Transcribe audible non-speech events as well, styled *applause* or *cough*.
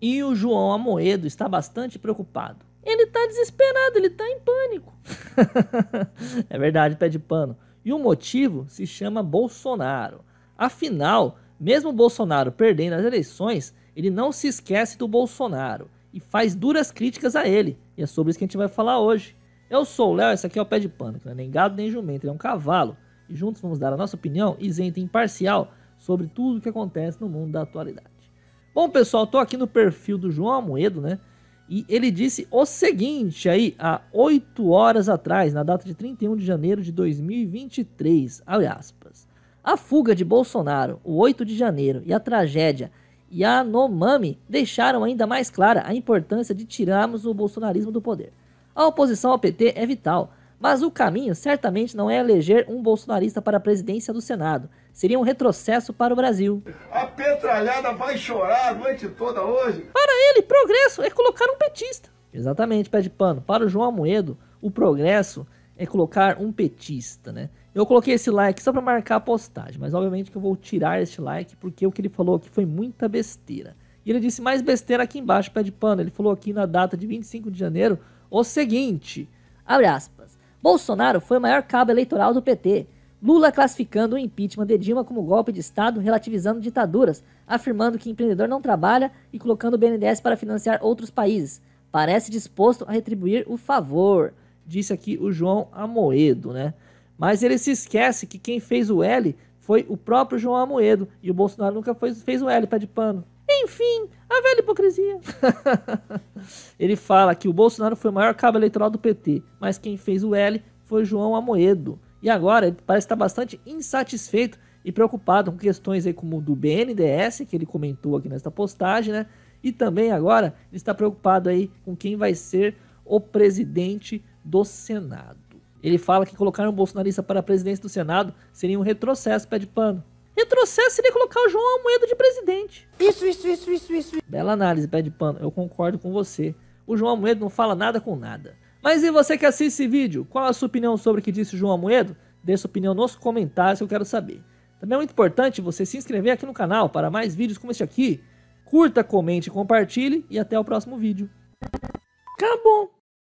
E o João Amoedo está bastante preocupado. Ele está desesperado, ele está em pânico. *laughs* é verdade, pé de pano. E o motivo se chama Bolsonaro. Afinal, mesmo Bolsonaro perdendo as eleições, ele não se esquece do Bolsonaro e faz duras críticas a ele. E é sobre isso que a gente vai falar hoje. Eu sou o Léo, esse aqui é o Pé de Pano, que não é nem gado nem jumento, ele é um cavalo. E juntos vamos dar a nossa opinião isenta e imparcial sobre tudo o que acontece no mundo da atualidade. Bom, pessoal, tô aqui no perfil do João Amoedo, né? E ele disse o seguinte aí, há 8 horas atrás, na data de 31 de janeiro de 2023, abre aspas. A fuga de Bolsonaro, o 8 de janeiro e a tragédia e a Yanomami deixaram ainda mais clara a importância de tirarmos o bolsonarismo do poder. A oposição ao PT é vital, mas o caminho certamente não é eleger um bolsonarista para a presidência do Senado. Seria um retrocesso para o Brasil. A petralhada vai chorar a noite toda hoje. Para ele, progresso é colocar um petista. Exatamente, pé de pano. Para o João Amoedo, o progresso é colocar um petista, né? Eu coloquei esse like só para marcar a postagem, mas obviamente que eu vou tirar este like porque o que ele falou aqui foi muita besteira. E ele disse mais besteira aqui embaixo, pé de pano. Ele falou aqui na data de 25 de janeiro o seguinte: abre aspas. Bolsonaro foi o maior cabo eleitoral do PT Lula classificando o impeachment de Dilma como golpe de Estado, relativizando ditaduras, afirmando que empreendedor não trabalha e colocando o BNDES para financiar outros países. Parece disposto a retribuir o favor, disse aqui o João Amoedo, né? Mas ele se esquece que quem fez o L foi o próprio João Amoedo e o Bolsonaro nunca fez, fez o L, pé de pano. Enfim, a velha hipocrisia. *laughs* ele fala que o Bolsonaro foi o maior cabo eleitoral do PT, mas quem fez o L foi João Amoedo. E agora ele parece estar bastante insatisfeito e preocupado com questões aí como do BNDS, que ele comentou aqui nesta postagem, né? E também agora ele está preocupado aí com quem vai ser o presidente do Senado. Ele fala que colocar um bolsonarista para a presidência do Senado seria um retrocesso, pé de pano. Retrocesso seria colocar o João Almoedo de presidente. Isso, isso, isso, isso, isso. Bela análise, pé de pano. Eu concordo com você. O João Almoedo não fala nada com nada. Mas e você que assiste esse vídeo, qual a sua opinião sobre o que disse João Amoedo? Deixe sua opinião nos comentários que eu quero saber. Também é muito importante você se inscrever aqui no canal para mais vídeos como este aqui. Curta, comente, compartilhe e até o próximo vídeo. Acabou!